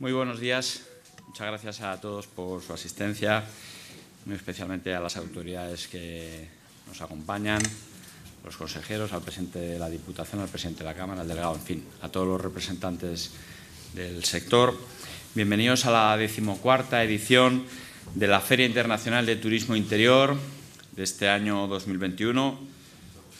Muy buenos días. Muchas gracias a todos por su asistencia, muy especialmente a las autoridades que nos acompañan, los consejeros, al presidente de la Diputación, al presidente de la Cámara, al delegado, en fin, a todos los representantes del sector. Bienvenidos a la decimocuarta edición de la Feria Internacional de Turismo Interior de este año 2021.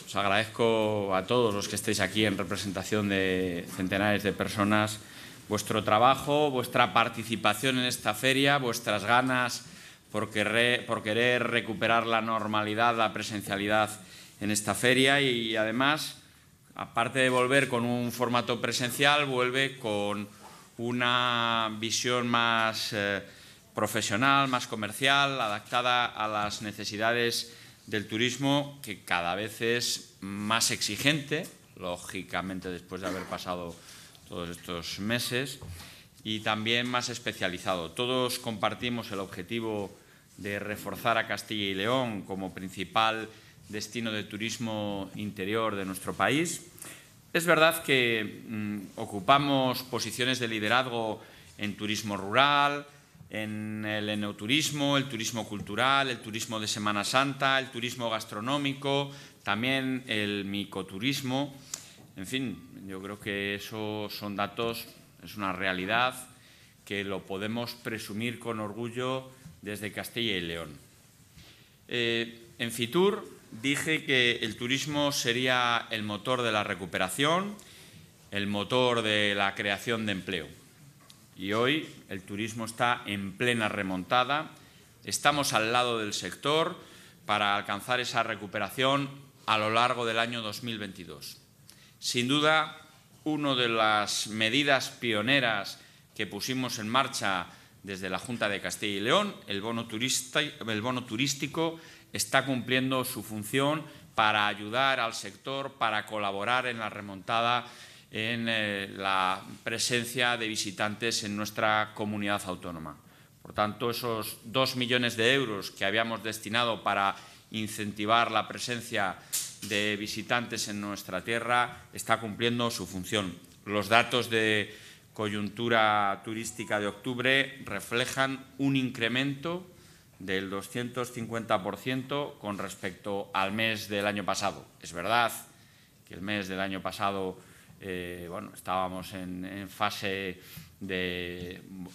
Os agradezco a todos los que estéis aquí en representación de centenares de personas vuestro trabajo, vuestra participación en esta feria, vuestras ganas por, querer, recuperar la normalidad, la presencialidad en esta feria y además, aparte de volver con un formato presencial, vuelve con una visión más eh, profesional, más comercial, adaptada a las necesidades del turismo que cada vez es más exigente, lógicamente después de haber pasado todos estos meses y también más especializado. Todos compartimos el objetivo de reforzar a Castilla y León como principal destino de turismo interior de nuestro país. Es verdad que mm, ocupamos posiciones de liderazgo en turismo rural, en el enoturismo, el turismo cultural, el turismo de Semana Santa, el turismo gastronómico, también el micoturismo, en fin, yo creo que esos son datos, es una realidad que lo podemos presumir con orgullo desde Castilla y León. Eh, en Fitur dije que el turismo sería el motor de la recuperación, el motor de la creación de empleo. Y hoy el turismo está en plena remontada, estamos al lado del sector para alcanzar esa recuperación a lo largo del año 2022. Sin duda, una de las medidas pioneras que pusimos en marcha desde la Junta de Castilla y León, el bono, turístico está cumpliendo su función para ayudar al sector, para colaborar en la remontada, en eh, la presencia de visitantes en nuestra comunidad autónoma. Por tanto, esos dos millones de euros que habíamos destinado para incentivar la presencia de visitantes en nuestra tierra está cumpliendo su función. Los datos de coyuntura turística de octubre reflejan un incremento del 250% con respecto al mes del año pasado. Es verdad que el mes del año pasado eh, bueno, estábamos en, fase de, en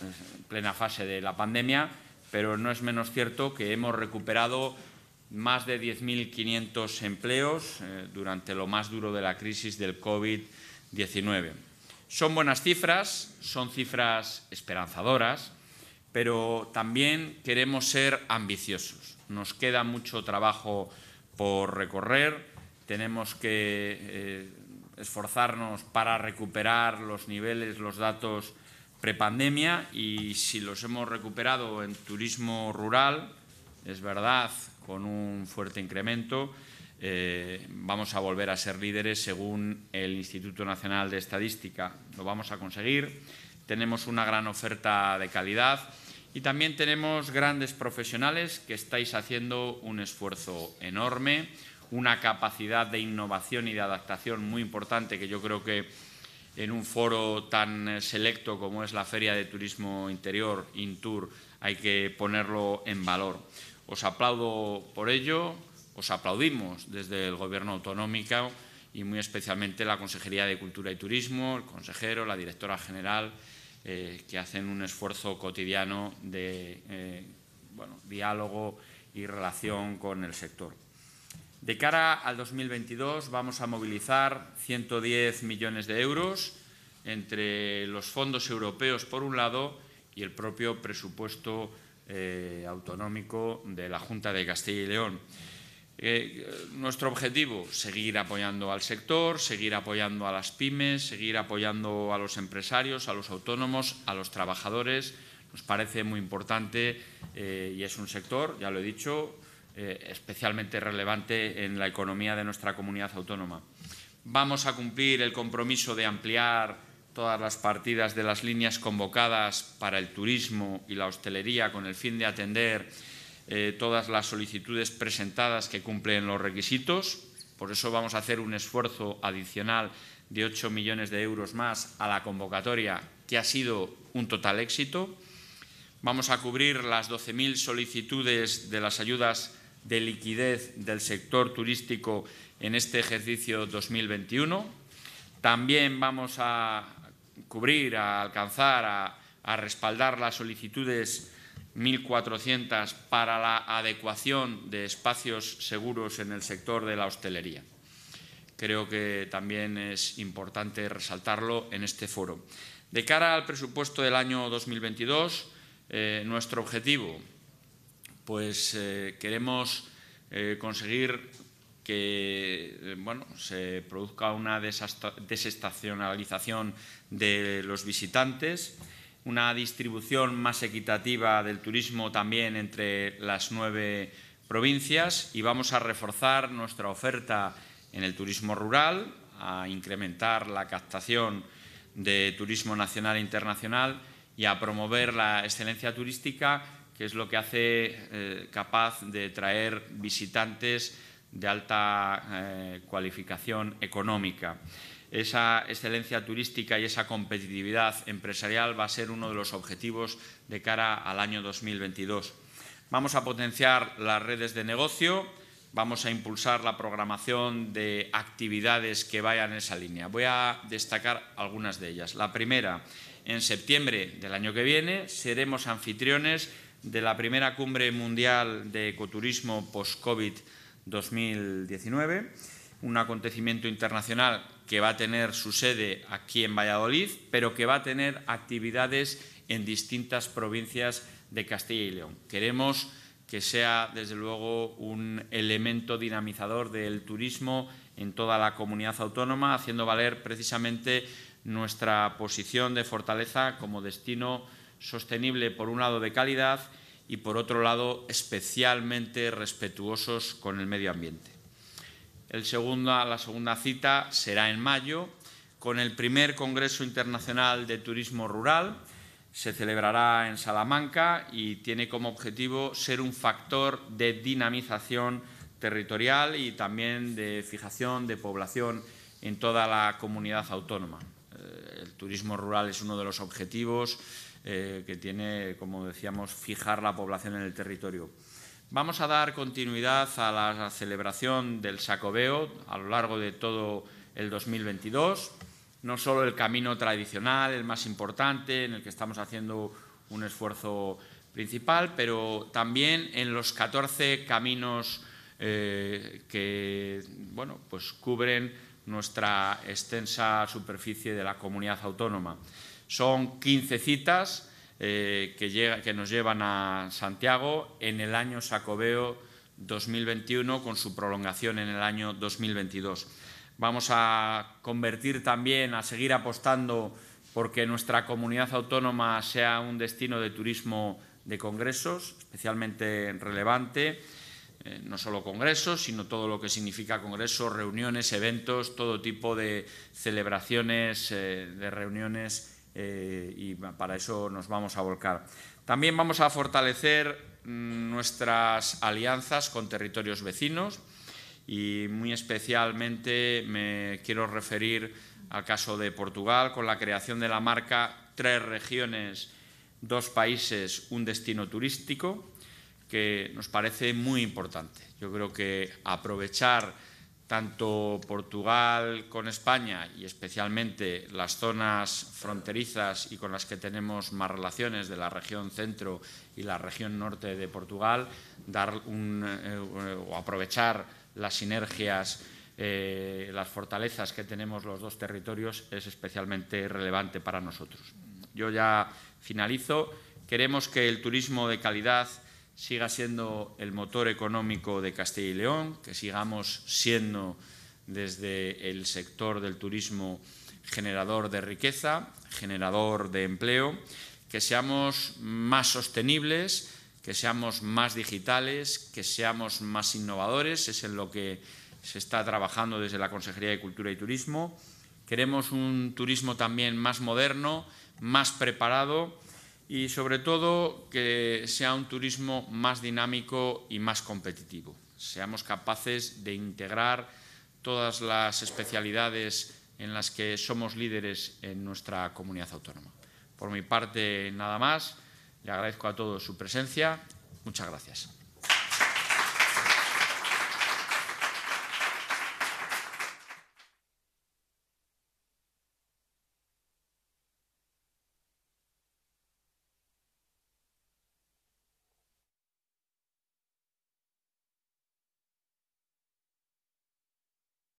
plena fase de la pandemia, pero no es menos cierto que hemos recuperado más de 10.500 empleos eh, durante lo más duro de la crisis del COVID-19. Son buenas cifras, son cifras esperanzadoras, pero también queremos ser ambiciosos. Nos queda mucho trabajo por recorrer, tenemos que eh, esforzarnos para recuperar los niveles, los datos prepandemia y si los hemos recuperado en turismo rural, es verdad con un fuerte incremento. Eh, vamos a volver a ser líderes según el Instituto Nacional de Estadística. Lo vamos a conseguir. Tenemos una gran oferta de calidad y también tenemos grandes profesionales que estáis haciendo un esfuerzo enorme, una capacidad de innovación y de adaptación muy importante que yo creo que en un foro tan selecto como es la Feria de Turismo Interior, Intur, hay que ponerlo en valor. Os aplaudo por ello, os aplaudimos desde el Gobierno autonómico y muy especialmente la Consejería de Cultura y Turismo, el consejero, la directora general, eh, que hacen un esfuerzo cotidiano de eh, diálogo y relación con el sector. De cara al 2022 vamos a movilizar 110 millones de euros entre los fondos europeos por un lado y el propio presupuesto eh, autonómico de la Junta de Castilla y León. Eh, nuestro objetivo, seguir apoyando al sector, seguir apoyando a las pymes, seguir apoyando a los empresarios, a los autónomos, a los trabajadores. Nos parece muy importante eh, y es un sector, ya lo he dicho, especialmente relevante en la economía de nuestra comunidad autónoma. Vamos a cumplir el compromiso de ampliar todas las partidas de las líneas convocadas para el turismo y la hostelería con el fin de atender eh, todas las solicitudes presentadas que cumplen los requisitos. Por eso vamos a hacer un esfuerzo adicional de 8 millones de euros más a la convocatoria, que ha sido un total éxito. Vamos a cubrir las 12.000 solicitudes de las ayudas de liquidez del sector turístico en este ejercicio 2021. También vamos a cubrir, a alcanzar, a, respaldar las solicitudes 1.400 para la adecuación de espacios seguros en el sector de la hostelería. Creo que también es importante resaltarlo en este foro. De cara al presupuesto del año 2022, eh, nuestro objetivo, pues eh, queremos eh, conseguir que eh, bueno, se produzca una desestacionalización de los visitantes, una distribución más equitativa del turismo también entre las nueve provincias y vamos a reforzar nuestra oferta en el turismo rural, a incrementar la captación de turismo nacional e internacional y a promover la excelencia turística, que es lo que hace eh, capaz de traer visitantes de alta eh, cualificación económica. Esa excelencia turística y esa competitividad empresarial va a ser uno de los objetivos de cara al año 2022. Vamos a potenciar las redes de negocio, vamos a impulsar la programación de actividades que vayan en esa línea. Voy a destacar algunas de ellas. La primera, en septiembre del año que viene seremos anfitriones de la primera cumbre mundial de ecoturismo post covid 2019, un acontecimiento internacional que va a tener su sede aquí en Valladolid, pero que va a tener actividades en distintas provincias de Castilla y León. Queremos que sea, desde luego, un elemento dinamizador del turismo en toda la comunidad autónoma, haciendo valer precisamente nuestra posición de fortaleza como destino sostenible, por un lado, de calidad y, por otro lado, especialmente respetuosos con el medio ambiente. El la segunda cita será en mayo con el primer Congreso Internacional de Turismo Rural. Se celebrará en Salamanca y tiene como objetivo ser un factor de dinamización territorial y también de fijación de población en toda la comunidad autónoma. Eh, el turismo rural es uno de los objetivos eh, que tiene, como decíamos, fijar la población en el territorio. Vamos a dar continuidad a la celebración del Sacobeo a lo largo de todo el 2022, no solo el camino tradicional, el más importante, en el que estamos haciendo un esfuerzo principal, pero también en los 14 caminos eh, que bueno, pues cubren nuestra extensa superficie de la comunidad autónoma. Son 15 citas eh, que, nos llevan a Santiago en el año Sacobeo 2021 con su prolongación en el año 2022. Vamos a convertir también, a seguir apostando porque nuestra comunidad autónoma sea un destino de turismo de congresos, especialmente relevante, eh, no solo congresos, sino todo lo que significa congresos, reuniones, eventos, todo tipo de celebraciones, eh, de reuniones eh, y para eso nos vamos a volcar. También vamos a fortalecer mm, nuestras alianzas con territorios vecinos y muy especialmente me quiero referir al caso de Portugal con la creación de la marca Tres regiones, dos países, un destino turístico, que nos parece muy importante. Yo creo que aprovechar tanto Portugal con España y especialmente las zonas fronterizas y con las que tenemos más relaciones de la región centro y la región norte de Portugal, dar un, eh, o aprovechar las sinergias, eh, las fortalezas que tenemos los dos territorios es especialmente relevante para nosotros. Yo ya finalizo. Queremos que el turismo de calidad siga siendo el motor económico de Castilla y León, que sigamos siendo desde el sector del turismo generador de riqueza, generador de empleo, que seamos más sostenibles, que seamos más digitales, que seamos más innovadores, es en lo que se está trabajando desde la Consejería de Cultura y Turismo. Queremos un turismo también más moderno, más preparado, y sobre todo que sea un turismo más dinámico y más competitivo. Seamos capaces de integrar todas las especialidades en las que somos líderes en nuestra comunidad autónoma. Por mi parte, nada más. Le agradezco a todos su presencia. Muchas gracias.